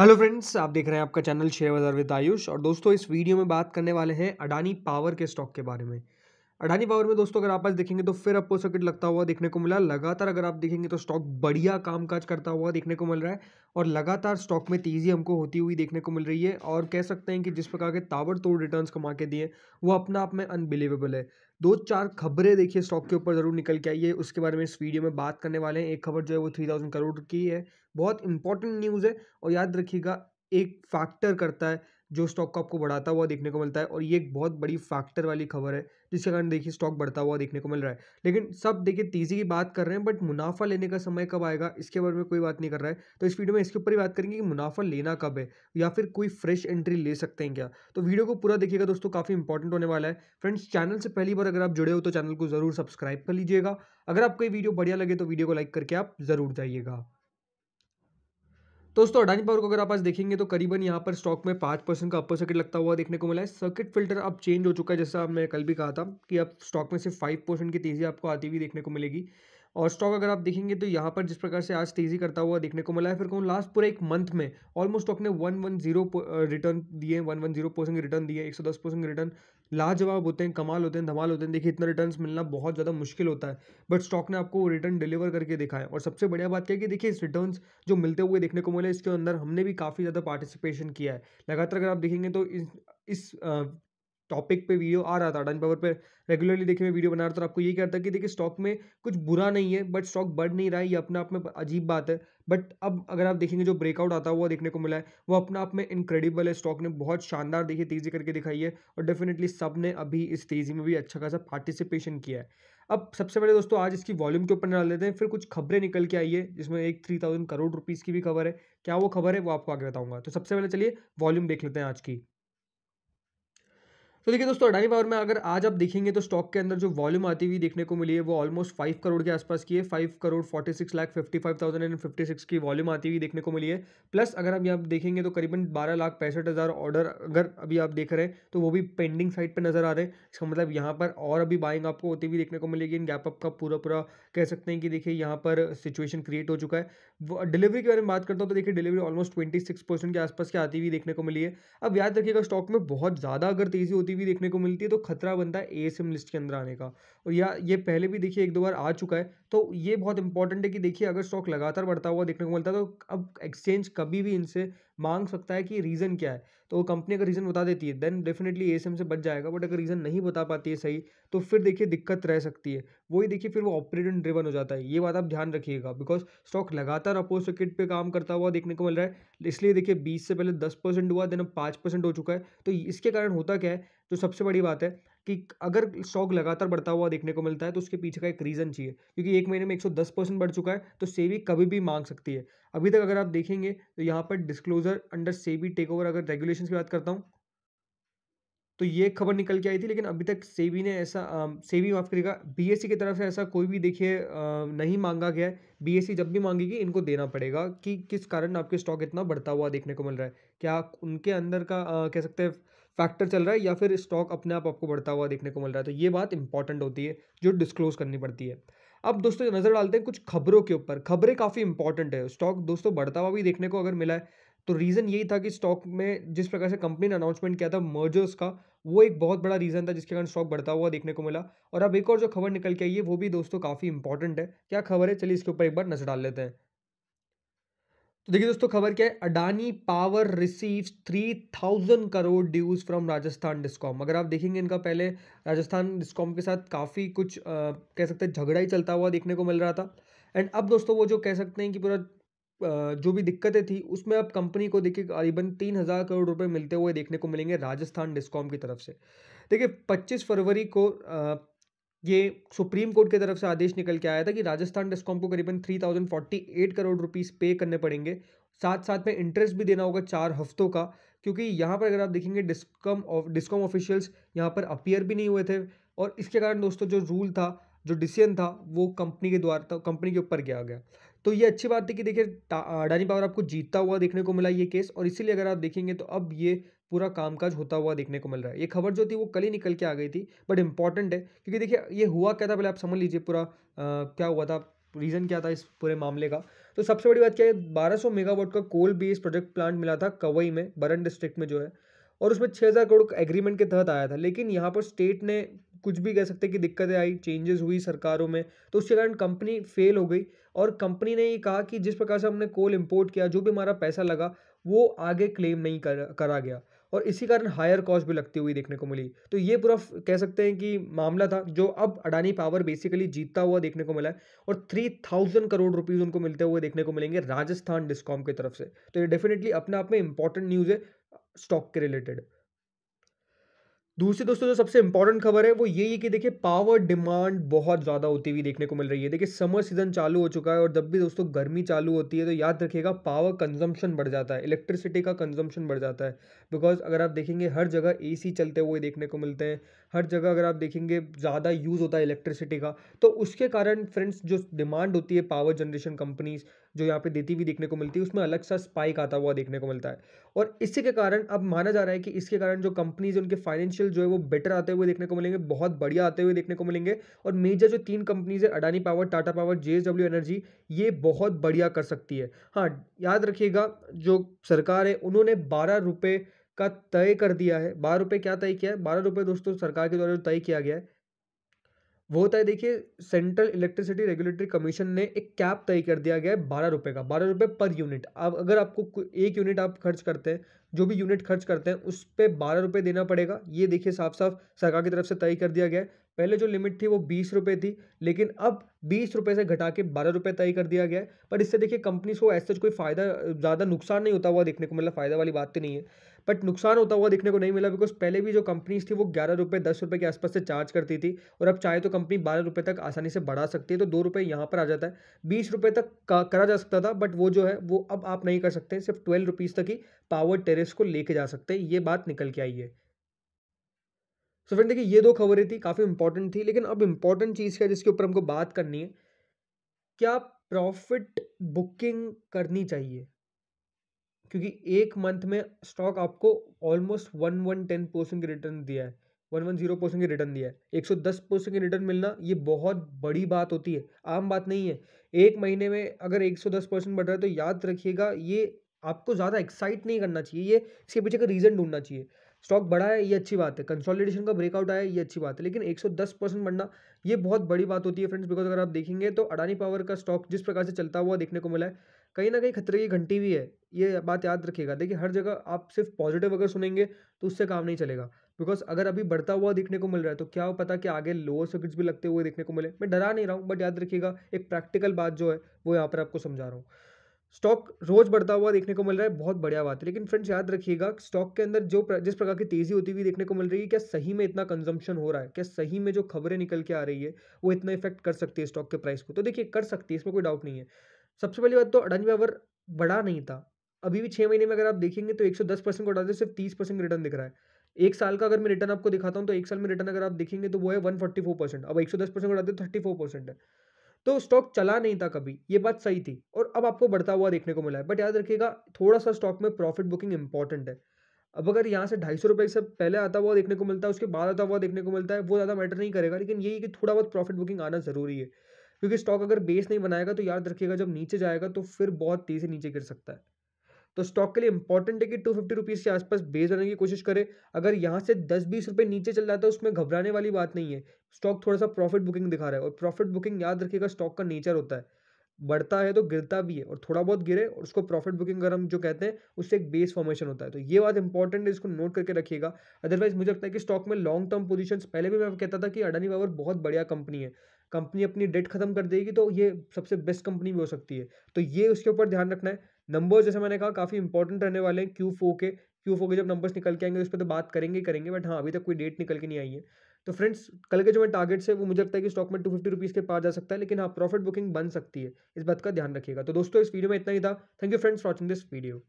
hello friends आप देख रहे हैं आपका चैनल शेयर बाजार विद आयुष और दोस्तों इस वीडियो में बात करने वाले हैं अडानी पावर के स्टॉक के बारे में अडानी पावर में दोस्तों अगर आप आज देखेंगे तो फिर आपको सर्किट लगता हुआ देखने को मिला लगातार अगर आप देखेंगे तो स्टॉक बढ़िया कामकाज करता हुआ देखने को मिल रहा है और लगातार स्टॉक में तेज़ी हमको होती हुई देखने को मिल रही है और कह सकते हैं कि जिस प्रकार के ताबड़तोड़ रिटर्न कमा के दिए वो अपने आप में अनबिलीवेबल है दो चार खबरें देखिए स्टॉक के ऊपर ज़रूर निकल के आई है उसके बारे में इस वीडियो में बात करने वाले हैं एक खबर जो है वो थ्री थाउजेंड करोड़ की है बहुत इंपॉर्टेंट न्यूज़ है और याद रखिएगा एक फैक्टर करता है जो स्टॉक को आपको बढ़ाता हुआ देखने को मिलता है और ये एक बहुत बड़ी फैक्टर वाली खबर है जिसके कारण देखिए स्टॉक बढ़ता हुआ देखने को मिल रहा है लेकिन सब देखिए तेज़ी की बात कर रहे हैं बट मुनाफा लेने का समय कब आएगा इसके बारे में कोई बात नहीं कर रहा है तो इस वीडियो में इसके ऊपर ही बात करेंगे कि मुनाफा लेना कब है या फिर कोई फ्रेश एंट्री ले सकते हैं क्या तो वीडियो को पूरा देखिएगा दोस्तों काफ़ी इंपॉर्टेंट होने वाला है फ्रेंड्स चैनल से पहली बार अगर आप जुड़े हो तो चैनल को ज़रूर सब्सक्राइब कर लीजिएगा अगर आपको ये वीडियो बढ़िया लगे तो वीडियो को लाइक करके आप ज़रूर जाइएगा तो दोस्तों अडानी पावर को अगर आप आज देखेंगे तो करीबन यहाँ पर स्टॉक में पाँच परसेंट का अपर सर्किट लगता हुआ देखने को मिला है सर्किट फिल्टर अब चेंज हो चुका है जैसा मैं कल भी कहा था कि अब स्टॉक में सिर्फ फाइव परसेंट की तेज़ी आपको आती हुई देखने को मिलेगी और स्टॉक अगर आप देखेंगे तो यहाँ पर जिस प्रकार से आज तेज़ी करता हुआ देखने को मिला है फिर कहूँ लास्ट पूरे एक मंथ में ऑलमोस्ट स्टॉक ने वन वन जीरो रिटर्न दिए one one zero percent return दिए एक सौ दस परसेंट रिटर्न लाजवाब होते हैं कमाल होते हैं धमाल होते हैं देखिए इतना रिटर्न मिलना बहुत ज़्यादा मुश्किल होता है बट स्टॉक ने आपको रिटर्न डिलीवर करके दिखा और सबसे बढ़िया बात क्या है कि देखिए इस रिटर्न जो मिलते हुए देखने को मिले इसके अंदर हमने भी काफ़ी ज़्यादा पार्टिसिपेशन किया है लगातार अगर आप देखेंगे तो इस इस टॉपिक पे वीडियो आ रहा था अडानी पावर पे रेगुलरली देखिए मैं वीडियो बना रहा था आपको ये कह रहा था कि देखिए स्टॉक में कुछ बुरा नहीं है बट स्टॉक बढ़ नहीं रहा है ये अपने आप में अजीब बात है बट अब अगर आप देखेंगे जो ब्रेकआउट आता हुआ देखने को मिला है वो अपने आप में इनक्रेडिबल है स्टॉक ने बहुत शानदार देखिए तेज़ी करके दिखाई है और डेफिनेटली सब ने अभी इस तेज़ी में भी अच्छा खासा पार्टिसिपेशन किया है अब सबसे पहले दोस्तों आज इसकी वॉल्यूम के ऊपर डाल देते हैं फिर कुछ खबरें निकल के आई है जिसमें एक थ्री थाउजेंड करोड़ रुपीज़ की भी खबर है क्या वो खबर है वो आपको आगे बताऊंगा तो सबसे पहले चलिए वॉल्यूम देख लेते हैं आज की तो देखिए दोस्तों अडानी पावर में अगर आज आप देखेंगे तो स्टॉक के अंदर जो वॉल्यूम आती हुई देखने को मिली है वो ऑलमोस्ट फाइव करोड़ के आसपास की है five crore forty six lakh fifty five thousand and fifty six की वॉल्यूम आती हुई देखने को मिली है प्लस अगर आप यहाँ देखेंगे तो करीबन बारह लाख पैंसठ हज़ार ऑर्डर अगर अभी आप देख रहे हैं तो वो भी पेंडिंग साइड पर नजर आ रहे हैं इसका मतलब यहाँ पर और अभी बाइंग आपको होती हुई देखने को मिलेगी इन गैपअप का पूरा पूरा कह सकते हैं कि देखिए यहाँ पर सिचुएशन क्रिएट हो चुका है डिलीवरी के बारे में बात करता हूँ तो देखिए delivery almost twenty six percent के आसपास की आती हुई देखने को मिली है अब याद रखिएगा स्टॉक में बहुत ज़्यादा अगर तेज़ी होती होती हुई देखने को मिलती है तो खतरा बनता है ए लिस्ट के अंदर आने का और या ये पहले भी देखिए एक दो बार आ चुका है तो ये बहुत इंपॉर्टेंट है कि देखिए अगर स्टॉक लगातार बढ़ता हुआ देखने को मिलता है तो अब एक्सचेंज कभी भी इनसे मांग सकता है कि रीज़न क्या है तो वो कंपनी अगर रीज़न बता देती है देन डेफिनेटली ए से बच जाएगा बट अगर रीज़न नहीं बता पाती है सही तो फिर देखिए दिक्कत रह सकती है वही देखिए फिर वो ऑपरेटिंग ड्रिवन हो जाता है ये बात आप ध्यान रखिएगा बिकॉज स्टॉक लगातार अपोज सर्किट पर काम करता हुआ देखने को मिल रहा है इसलिए देखिए बीस से पहले दस परसेंट हुआ देन अब पाँच परसेंट हो चुका है तो इसके कारण होता क्या है जो सबसे बड़ी बात है कि अगर स्टॉक लगातार बढ़ता हुआ देखने को मिलता है तो उसके पीछे का एक रीज़न चाहिए क्योंकि एक महीने में एक परसेंट बढ़ चुका है तो सेबी कभी भी मांग सकती है अभी तक अगर आप देखेंगे तो यहाँ पर disclosure under SEBI takeover अगर रेगुलेशन की बात करता हूँ तो ये खबर निकल के आई थी लेकिन अभी तक सेबी ने ऐसा सेबी माफ करेगा बीएससी e की तरफ से ऐसा कोई भी देखिए नहीं मांगा गया है बीएससी e जब भी मांगेगी इनको देना पड़ेगा कि किस कारण आपके स्टॉक इतना बढ़ता हुआ देखने को मिल रहा है क्या उनके अंदर का आ, कह सकते हैं फैक्टर चल रहा है या फिर स्टॉक अपने आप आपको बढ़ता हुआ देखने को मिल रहा है तो ये बात इंपॉर्टेंट होती है जो डिस्क्लोज करनी पड़ती है अब दोस्तों नज़र डालते हैं कुछ खबरों के ऊपर खबरें काफ़ी इंपॉर्टेंट है स्टॉक दोस्तों बढ़ता हुआ भी देखने को अगर मिला है तो रीज़न यही था कि स्टॉक में जिस प्रकार से कंपनी ने अनाउंसमेंट किया था मर्जर्स का वो एक बहुत बड़ा रीज़न था जिसके कारण स्टॉक बढ़ता हुआ देखने को मिला और अब एक और जो खबर निकल के आई है वो भी दोस्तों काफ़ी इंपॉर्टेंट है क्या खबर है चलिए इसके ऊपर एक बार नज़र डाल लेते हैं देखिए दोस्तों खबर क्या है Adani power receive three thousand crore dues from Rajasthan discom अगर आप देखेंगे इनका पहले राजस्थान डिस्कॉम के साथ काफ़ी कुछ आ, कह सकते हैं झगड़ा ही चलता हुआ देखने को मिल रहा था एंड अब दोस्तों वो जो कह सकते हैं कि पूरा जो भी दिक्कतें थी उसमें अब कंपनी को देखिए करीबन तीन हज़ार करोड़ रुपए मिलते हुए देखने को मिलेंगे राजस्थान डिस्कॉम की तरफ से देखिए 25 फरवरी को ये सुप्रीम कोर्ट की तरफ से आदेश निकल के आया था कि राजस्थान डिस्कॉम को करीबन three thousand forty eight crore rupees पे करने पड़ेंगे साथ साथ में इंटरेस्ट भी देना होगा चार हफ्तों का क्योंकि यहाँ पर अगर आप देखेंगे डिस्कॉम डिस्कॉम ऑफिशियल्स यहाँ पर अपियर भी नहीं हुए थे और इसके कारण दोस्तों जो रूल था जो डिसीजन था वो कंपनी के द्वारा कंपनी तो के ऊपर गया गया तो ये अच्छी बात थी कि देखिए अडानी पावर आपको जीतता हुआ देखने को मिला ये केस और इसीलिए अगर आप देखेंगे तो अब ये पूरा कामकाज होता हुआ देखने को मिल रहा है ये खबर जो थी वो कल ही निकल के आ गई थी बट इंपॉर्टेंट है क्योंकि देखिए ये हुआ क्या था पहले आप समझ लीजिए पूरा क्या हुआ था रीज़न क्या था इस पूरे मामले का तो सबसे बड़ी बात क्या है 1200 मेगावाट का कोल बेस्ड प्रोजेक्ट प्लांट मिला था कवई में बरन डिस्ट्रिक्ट में जो है और उसमें 6000 करोड़ एग्रीमेंट के तहत आया था लेकिन यहाँ पर स्टेट ने कुछ भी कह सकते कि दिक्कतें आई चेंजेस हुई सरकारों में तो उसके कारण कंपनी फेल हो गई और कंपनी ने ये कहा कि जिस प्रकार से हमने कोल इम्पोर्ट किया जो भी हमारा पैसा लगा वो आगे क्लेम नहीं कर करा गया और इसी कारण हायर कॉस्ट भी लगती हुई देखने को मिली तो ये पूरा कह सकते हैं कि मामला था जो अब अडानी पावर बेसिकली जीतता हुआ देखने को मिला है और थ्री थाउजेंड करोड़ रुपीज़ उनको मिलते हुए देखने को मिलेंगे राजस्थान डिस्कॉम की तरफ से तो ये डेफिनेटली अपने आप में इंपॉर्टेंट न्यूज़ है स्टॉक के रिलेटेड दूसरी दोस्तों जो सबसे इंपॉर्टेंट खबर है वो ये है कि देखिए पावर डिमांड बहुत ज़्यादा होती हुई देखने को मिल रही है देखिए समर सीजन चालू हो चुका है और जब भी दोस्तों गर्मी चालू होती है तो याद रखिएगा पावर कंजम्पशन बढ़ जाता है इलेक्ट्रिसिटी का कंजम्पशन बढ़ जाता है बिकॉज अगर आप देखेंगे हर जगह ए चलते हुए देखने को मिलते हैं हर जगह अगर आप देखेंगे ज़्यादा यूज़ होता है इलेक्ट्रिसिटी का तो उसके कारण फ्रेंड्स जो डिमांड होती है पावर जनरेशन कंपनीज जो यहाँ पे देती हुई देखने को मिलती है उसमें अलग सा स्पाइक आता हुआ देखने को मिलता है और इसी के कारण अब माना जा रहा है कि इसके कारण जो कंपनीज उनके फाइनेंशियल जो है वो बेटर आते हुए देखने को मिलेंगे बहुत बढ़िया आते हुए देखने को मिलेंगे और मेजर जो तीन कंपनीज है Adani power Tata power J energy ये बहुत बढ़िया कर सकती है हाँ याद रखिएगा जो सरकार है उन्होंने बारह रुपये का तय कर दिया है बारह रुपये क्या तय किया है बारह रुपये दोस्तों सरकार के द्वारा जो तय किया गया है वो तय देखिए सेंट्रल इलेक्ट्रिसिटी रेगुलेटरी कमीशन ने एक कैप तय कर दिया गया है बारह रुपये का बारह रुपये पर यूनिट अब अगर आपको एक यूनिट आप खर्च करते हैं जो भी यूनिट खर्च करते हैं उस पर बारह रुपये देना पड़ेगा ये देखिए साफ साफ सरकार की तरफ से तय कर दिया गया है पहले जो लिमिट थी वो बीस रुपये थी लेकिन अब बीस रुपये से घटा के बारह रुपये तय कर दिया गया है पर इससे देखिए कंपनीज को ऐसे कोई फ़ायदा ज़्यादा नुकसान नहीं होता हुआ देखने को मतलब फ़ायदा वाली बात तो नहीं है बट नुकसान होता हुआ देखने को नहीं मिला बिकॉज पहले भी जो कंपनीज थी वो ग्यारह रुपये दस रुपये के आसपास से चार्ज करती थी और अब चाहे तो कंपनी बारह रुपये तक आसानी से बढ़ा सकती है तो दो रुपये यहाँ पर आ जाता है बीस रुपये तक करा जा सकता था बट वो जो है वो अब आप नहीं कर सकते सिर्फ ट्वेल्व रुपीज़ तक ही पावर टेरिस को लेके जा सकते हैं ये बात निकल के आई है सो फ्रेंड देखिए ये दो खबरें थी काफ़ी इंपॉर्टेंट थी लेकिन अब इम्पॉर्टेंट चीज़ क्या जिसके ऊपर हमको बात करनी है क्या प्रॉफिट बुकिंग करनी चाहिए क्योंकि एक मंथ में स्टॉक आपको almost one one ten percent की रिटर्न दिया है वन वन जीरो परसेंट की रिटर्न दिया है एक सौ दस परसेंट की रिटर्न मिलना ये बहुत बड़ी बात होती है आम बात नहीं है एक महीने में अगर एक सौ दस परसेंट बढ़ रहा है तो याद रखिएगा ये आपको ज़्यादा एक्साइट नहीं करना चाहिए ये इसके पीछे का रीज़न ढूंढना चाहिए स्टॉक बढ़ा है ये अच्छी बात है कंसोलिडेशन का ब्रेकआउट आया ये अच्छी बात है लेकिन एक सौ दस परसेंट बढ़ना ये बहुत बड़ी बात होती है फ्रेंड्स बिकॉज अगर आप देखेंगे तो अडानी पावर का स्टॉक जिस प्रकार से चलता हुआ देखने को मिला है कहीं ना कहीं खतरे की घंटी भी है ये बात याद रखिएगा देखिए हर जगह आप सिर्फ पॉजिटिव अगर सुनेंगे तो उससे काम नहीं चलेगा बिकॉज अगर अभी बढ़ता हुआ देखने को मिल रहा है तो क्या हो पता कि आगे लोअर सर्किट्स भी लगते हुए देखने को मिले मैं डरा नहीं रहा हूँ बट याद रखिएगा एक प्रैक्टिकल बात जो है वो यहाँ पर आपको समझा रहा हूँ स्टॉक रोज बढ़ता हुआ देखने को मिल रहा है बहुत बढ़िया बात है लेकिन फ्रेंड्स याद रखिएगा स्टॉक के अंदर जो जिस प्रकार की तेजी होती हुई देखने को मिल रही है क्या सही में इतना कंजम्पशन हो रहा है क्या सही में जो खबरें निकल के आ रही है वो इतना इफेक्ट कर सकती है स्टॉक के प्राइस को तो देखिए कर सकती है इसमें कोई डाउट नहीं है सबसे पहली बात तो अडानी पावर बढ़ा नहीं था अभी भी छः महीने में अगर आप देखेंगे तो दस परसेंट को डालते सिर्फ तीस परसेंट रिटर्न दिख रहा है एक साल का अगर मैं रिटर्न आपको दिखाता हूँ तो एक साल में रिटर्न अगर आप देखेंगे तो वो है वन फोर्टी फोर परसेंट अब एक सौ दस परसेंट उठाते तो थर्टी फोर परसेंट है तो स्टॉक चला नहीं था कभी ये बात सही थी और अब आपको बढ़ता हुआ देखने को मिला है बट याद रखिएगा थोड़ा सा स्टॉक में प्रॉफिट बुकिंग इंपॉर्टेंट है अब अगर यहाँ से ढाई सौ रुपये से पहले आता हुआ देखने को मिलता है उसके बाद आता हुआ देखने को मिलता है वो ज़्यादा मैटर नहीं करेगा लेकिन यही कि थोड़ा बहुत प्रॉफिट बुकिंग आना ज़रूरी है क्योंकि स्टॉक अगर बेस नहीं बनाएगा तो याद रखिएगा जब नीचे जाएगा तो फिर बहुत तेज़ी नीचे गिर सकता है तो स्टॉक के लिए इंपॉर्टेंट है कि टू फिफ्टी रुपीज़ के आसपास बेस बनाने की कोशिश करें अगर यहाँ से दस बीस रुपये नीचे चल जाता है तो उसमें घबराने वाली बात नहीं है स्टॉक थोड़ा सा प्रॉफिट बुकिंग दिखा रहा है और प्रॉफिट बुकिंग याद रखिएगा स्टॉक का नेचर होता है बढ़ता है तो गिरता भी है और थोड़ा बहुत गिरे और उसको प्रॉफिट बुकिंग अगर हम जो कहते हैं उससे एक बेस फॉर्मेशन होता है तो ये बात इंपॉर्टेंट है इसको नोट करके रखिएगा अदरवाइज मुझे लगता है कि स्टॉक में लॉन्ग टर्म पोजीशंस पहले भी मैं कहता था कि अडानी पावर बहुत बढ़िया कंपनी है कंपनी अपनी डेट खत्म कर देगी तो ये सबसे बेस्ट कंपनी भी हो सकती है तो ये उसके ऊपर ध्यान रखना है नंबर्स जैसे मैंने कहा काफ़ी इंपॉर्टेंट रहने वाले हैं क्यू के क्यू के जब नंबर्स निकल के आएंगे उस तो पर तो बात करेंगे ही करेंगे बट हाँ अभी तक कोई डेट निकल के नहीं आई है तो फ्रेंड्स कल के जो मैं टारगेट्स है वो मुझे लगता है कि स्टॉक में टू फिफ्टी रुपीज़ के पास जा सकता है लेकिन हाँ प्रॉफिट बुकिंग बन सकती है इस बात का ध्यान रखिएगा तो दोस्तों इस वीडियो में इतना ही था thank you friends watching this video